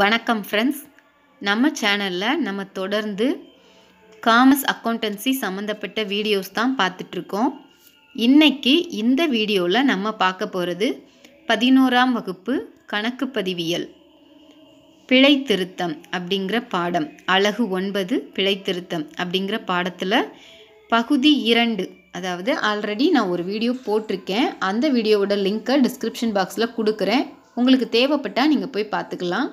வணக்கம் ஃப்ரெண்ட்ஸ் நம்ம சேனலில் நம்ம தொடர்ந்து காமர்ஸ் அக்கௌண்டன்சி சம்மந்தப்பட்ட வீடியோஸ் தான் பார்த்துட்ருக்கோம் இன்றைக்கி இந்த வீடியோவில் நம்ம பார்க்க போகிறது பதினோராம் வகுப்பு கணக்கு பதிவியல் பிழை திருத்தம் அப்படிங்கிற பாடம் அழகு ஒன்பது பிழை திருத்தம் அப்படிங்கிற பாடத்தில் பகுதி இரண்டு அதாவது ஆல்ரெடி நான் ஒரு வீடியோ போட்டிருக்கேன் அந்த வீடியோவோட லிங்க்கை டிஸ்கிரிப்ஷன் பாக்ஸில் கொடுக்குறேன் உங்களுக்கு தேவைப்பட்டால் நீங்கள் போய் பார்த்துக்கலாம்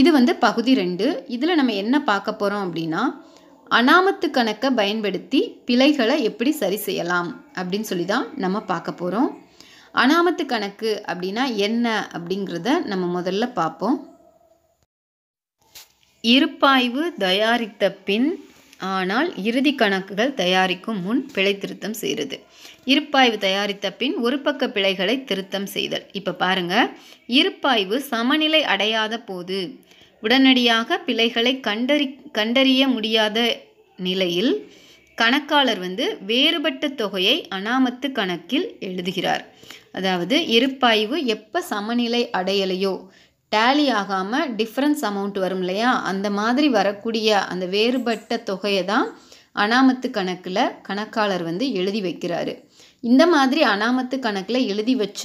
இது வந்து பகுதி ரெண்டு இதில் நம்ம என்ன பார்க்க போகிறோம் அப்படின்னா அனாமத்து கணக்கை பயன்படுத்தி பிழைகளை எப்படி சரி செய்யலாம் அப்படின்னு சொல்லி தான் நம்ம பார்க்க போகிறோம் அனாமத்து கணக்கு அப்படின்னா என்ன அப்படிங்கிறத நம்ம முதல்ல பார்ப்போம் இருப்பாய்வு தயாரித்த பின் ஆனால் இறுதி கணக்குகள் தயாரிக்கும் முன் பிழை திருத்தம் செய்கிறது இருப்பாய்வு தயாரித்த பின் ஒரு பக்க பிழைகளை திருத்தம் செய்தல் இப்போ பாருங்கள் இருப்பாய்வு சமநிலை அடையாத போது உடனடியாக பிழைகளை கண்டறி கண்டறிய முடியாத நிலையில் கணக்காளர் வந்து வேறுபட்ட தொகையை அனாமத்து கணக்கில் எழுதுகிறார் அதாவது இருப்பாய்வு எப்போ சமநிலை அடையலையோ டேலி ஆகாமல் டிஃப்ரென்ஸ் அமௌண்ட் வரும் இல்லையா அந்த மாதிரி வரக்கூடிய அந்த வேறுபட்ட தொகையை தான் அனாமத்து கணக்கில் கணக்காளர் வந்து எழுதி வைக்கிறாரு இந்த மாதிரி அனாமத்து கணக்கில் எழுதி வச்ச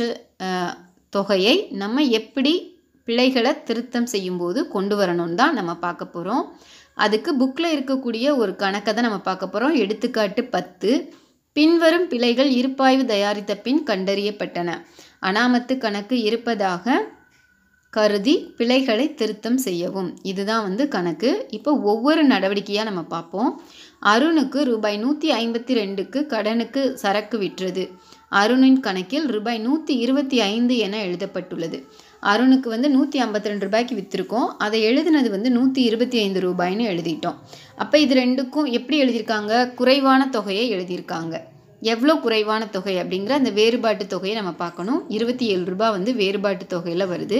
தொகையை நம்ம எப்படி பிழைகளை திருத்தம் செய்யும்போது கொண்டு வரணும்னு தான் நம்ம பார்க்க போகிறோம் அதுக்கு புக்கில் இருக்கக்கூடிய ஒரு கணக்கை தான் நம்ம பார்க்க போகிறோம் எடுத்துக்காட்டு பத்து பின்வரும் பிழைகள் இருப்பாய்வு தயாரித்த பின் கண்டறியப்பட்டன அனாமத்து கணக்கு இருப்பதாக கருதி பிழைகளை திருத்தம் செய்யவும் இதுதான் வந்து கணக்கு இப்போ ஒவ்வொரு நடவடிக்கையாக நம்ம பார்ப்போம் அருணுக்கு ரூபாய் நூற்றி ஐம்பத்தி ரெண்டுக்கு கடனுக்கு சரக்கு விற்றது அருணின் கணக்கில் ரூபாய் நூற்றி இருபத்தி ஐந்து என எழுதப்பட்டுள்ளது அருணுக்கு வந்து நூற்றி ஐம்பத்தி ரெண்டு ரூபாய்க்கு விற்றுருக்கோம் அதை எழுதினது வந்து நூற்றி இருபத்தி ஐந்து ரூபாய்னு எழுதிட்டோம் அப்போ இது ரெண்டுக்கும் எப்படி எழுதியிருக்காங்க குறைவான தொகையை எழுதியிருக்காங்க எவ்வளோ குறைவான தொகை அப்படிங்கிற அந்த வேறுபாட்டு தொகையை நம்ம பார்க்கணும் இருபத்தி ஏழு ரூபாய் வந்து வேறுபாட்டு தொகையில் வருது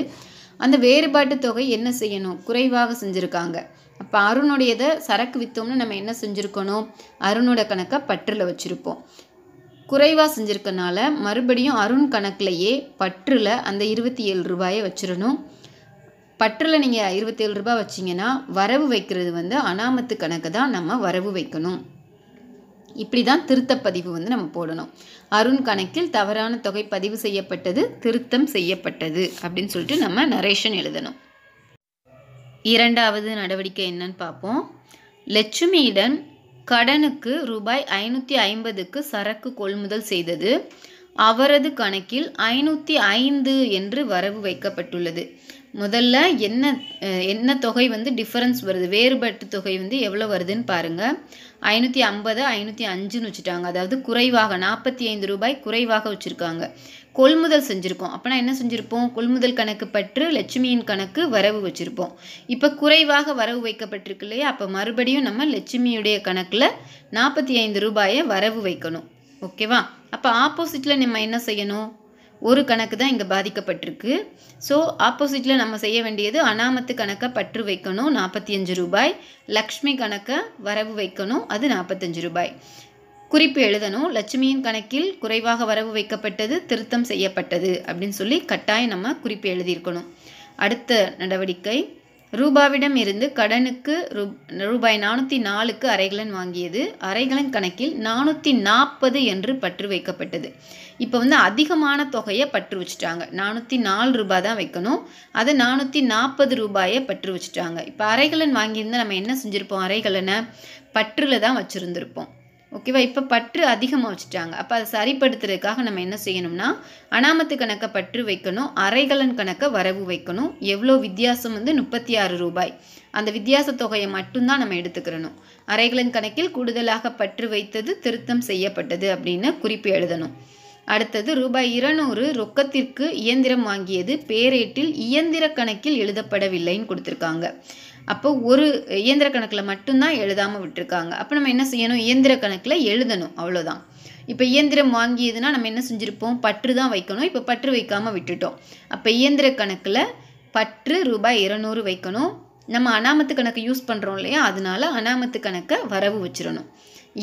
அந்த வேறுபாட்டு தொகை என்ன செய்யணும் குறைவாக செஞ்சுருக்காங்க அப்போ அருணுடையதை சரக்கு விற்றோம்னு நம்ம என்ன செஞ்சுருக்கணும் அருணோட கணக்கை பற்றில் வச்சுருப்போம் குறைவாக செஞ்சுருக்கனால மறுபடியும் அருண் கணக்குலையே பற்றில் அந்த இருபத்தி ஏழு ரூபாயை வச்சிடணும் பற்றில் நீங்கள் இருபத்தேழு ரூபாய் வச்சிங்கன்னா வரவு வைக்கிறது வந்து அனாமத்து கணக்கு தான் நம்ம வரவு வைக்கணும் இப்படி தான் திருத்தப்பதிவு வந்து நம்ம போடணும் அருண் கணக்கில் தவறான தொகை பதிவு செய்யப்பட்டது திருத்தம் செய்யப்பட்டது அப்படின்னு சொல்லிட்டு நம்ம நரேஷன் எழுதணும் இரண்டாவது நடவடிக்கை என்னன்னு பார்ப்போம் லட்சுமியிடம் கடனுக்கு ரூபாய் ஐநூற்றி ஐம்பதுக்கு சரக்கு கொள்முதல் செய்தது அவரது கணக்கில் ஐநூற்றி ஐந்து என்று வரவு வைக்கப்பட்டுள்ளது முதல்ல என்ன என்ன தொகை வந்து டிஃபரன்ஸ் வருது வேறுபட்டு தொகை வந்து எவ்வளோ வருதுன்னு பாருங்கள் ஐநூற்றி ஐம்பது ஐநூற்றி அஞ்சுன்னு வச்சுட்டாங்க அதாவது குறைவாக நாற்பத்தி ஐந்து ரூபாய் குறைவாக வச்சுருக்காங்க கொள்முதல் செஞ்சுருக்கோம் அப்போனா என்ன செஞ்சுருப்போம் கொள்முதல் கணக்கு பற்று லட்சுமியின் கணக்கு வரவு வச்சுருப்போம் இப்போ குறைவாக வரவு வைக்கப்பட்டிருக்கு இல்லையா அப்போ மறுபடியும் நம்ம லட்சுமியுடைய கணக்கில் நாற்பத்தி ஐந்து ரூபாயை வரவு வைக்கணும் ஓகேவா அப்போ ஆப்போசிட்டில் நம்ம என்ன செய்யணும் ஒரு கணக்கு தான் இங்கே பாதிக்கப்பட்டிருக்கு ஸோ ஆப்போசிட்டில் நம்ம செய்ய வேண்டியது அனாமத்து கணக்கை பற்று வைக்கணும் நாற்பத்தி அஞ்சு ரூபாய் லக்ஷ்மி கணக்கை வரவு வைக்கணும் அது நாற்பத்தஞ்சு ரூபாய் குறிப்பு எழுதணும் லட்சுமியின் கணக்கில் குறைவாக வரவு வைக்கப்பட்டது திருத்தம் செய்யப்பட்டது அப்படின்னு சொல்லி கட்டாயம் நம்ம குறிப்பு எழுதியிருக்கணும் அடுத்த நடவடிக்கை ரூபாவிடம் இருந்து கடனுக்கு ரூபாய் நானூற்றி நாலுக்கு அரைகலன் வாங்கியது அரைகலன் கணக்கில் நானூற்றி நாற்பது என்று பற்று வைக்கப்பட்டது இப்போ வந்து அதிகமான தொகையை பற்று வச்சுட்டாங்க நானூற்றி நாலு ரூபாய் தான் வைக்கணும் அது நானூற்றி நாற்பது ரூபாயை பற்று வச்சுட்டாங்க இப்போ அரைகலன் வாங்கியிருந்தால் நம்ம என்ன செஞ்சுருப்போம் அரைகலனை பற்றில் தான் வச்சுருந்துருப்போம் ஓகேவா இப்போ பற்று அதிகமாக வச்சுட்டாங்க அப்போ அதை சரிப்படுத்துறதுக்காக நம்ம என்ன செய்யணும்னா அனாமத்து கணக்கை பற்று வைக்கணும் அரைகலன் கணக்கை வரவு வைக்கணும் எவ்வளோ வித்தியாசம் வந்து முப்பத்தி ஆறு ரூபாய் அந்த வித்தியாச தொகையை மட்டும்தான் நம்ம எடுத்துக்கிறணும் அரைகலன் கணக்கில் கூடுதலாக பற்று வைத்தது திருத்தம் செய்யப்பட்டது அப்படின்னு குறிப்பு எழுதணும் அடுத்தது ரூபாய் இருநூறு ரொக்கத்திற்கு இயந்திரம் வாங்கியது பேரேட்டில் இயந்திர கணக்கில் எழுதப்படவில்லைன்னு கொடுத்துருக்காங்க அப்போ ஒரு இயந்திர கணக்கில் மட்டும்தான் எழுதாமல் விட்டுருக்காங்க அப்போ நம்ம என்ன செய்யணும் இயந்திர கணக்கில் எழுதணும் அவ்வளோதான் இப்போ இயந்திரம் வாங்கியதுன்னா நம்ம என்ன செஞ்சுருப்போம் பற்று தான் வைக்கணும் இப்போ பற்று வைக்காமல் விட்டுட்டோம் அப்போ இயந்திர கணக்கில் பற்று ரூபாய் இருநூறு வைக்கணும் நம்ம அனாமத்து கணக்கு யூஸ் பண்ணுறோம் இல்லையா அதனால அனாமத்து கணக்கை வரவு வச்சிடணும்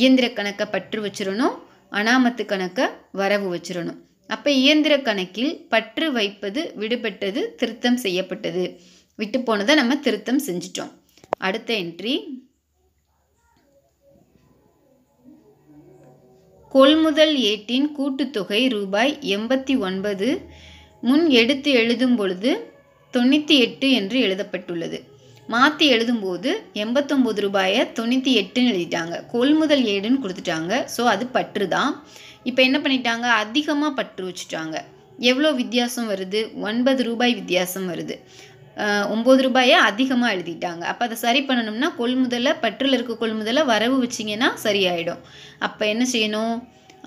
இயந்திர கணக்கை பற்று வச்சிடணும் அனாமத்து கணக்கை வரவு வச்சிடணும் அப்போ இயந்திர கணக்கில் பற்று வைப்பது விடுபட்டது திருத்தம் செய்யப்பட்டது விட்டு போனதை நம்ம திருத்தம் செஞ்சிட்டோம் அடுத்த என்ட்ரி கொள்முதல் ஏட்டின் கூட்டுத்தொகை ரூபாய் எண்பத்தி ஒன்பது முன் எடுத்து எழுதும் பொழுது தொண்ணூற்றி எட்டு என்று எழுதப்பட்டுள்ளது மாற்றி எழுதும்போது எண்பத்தொம்பது ரூபாயை தொண்ணூற்றி எட்டுன்னு எழுதிட்டாங்க கொள்முதல் ஏடுன்னு கொடுத்துட்டாங்க ஸோ அது பற்று தான் இப்போ என்ன பண்ணிட்டாங்க அதிகமாக பற்று வச்சுட்டாங்க எவ்வளோ வித்தியாசம் வருது ஒன்பது ரூபாய் வித்தியாசம் வருது ஒம்பது ரூபாயை அதிகமாக எழுதிட்டாங்க அப்போ அதை சரி பண்ணணும்னா கொள்முதலை பற்றில் இருக்க கொள்முதலை வரவு வச்சிங்கன்னா சரியாயிடும் அப்போ என்ன செய்யணும்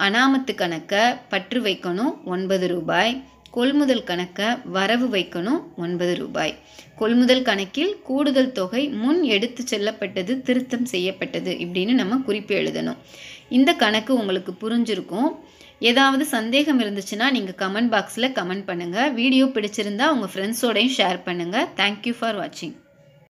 அனாமத்து கணக்கை பற்று வைக்கணும் ஒன்பது ரூபாய் கொள்முதல் கணக்கை வரவு வைக்கணும் ஒன்பது ரூபாய் கொள்முதல் கணக்கில் கூடுதல் தொகை முன் எடுத்து செல்லப்பட்டது திருத்தம் செய்யப்பட்டது இப்படின்னு நம்ம குறிப்பு எழுதணும் இந்த கணக்கு உங்களுக்கு புரிஞ்சிருக்கும் ஏதாவது சந்தேகம் இருந்துச்சுன்னா நீங்கள் கமெண்ட் பாக்ஸில் கமெண்ட் பண்ணுங்கள் வீடியோ பிடிச்சிருந்தா உங்கள் ஃப்ரெண்ட்ஸோடையும் ஷேர் பண்ணுங்கள் தேங்க்யூ ஃபார் வாட்சிங்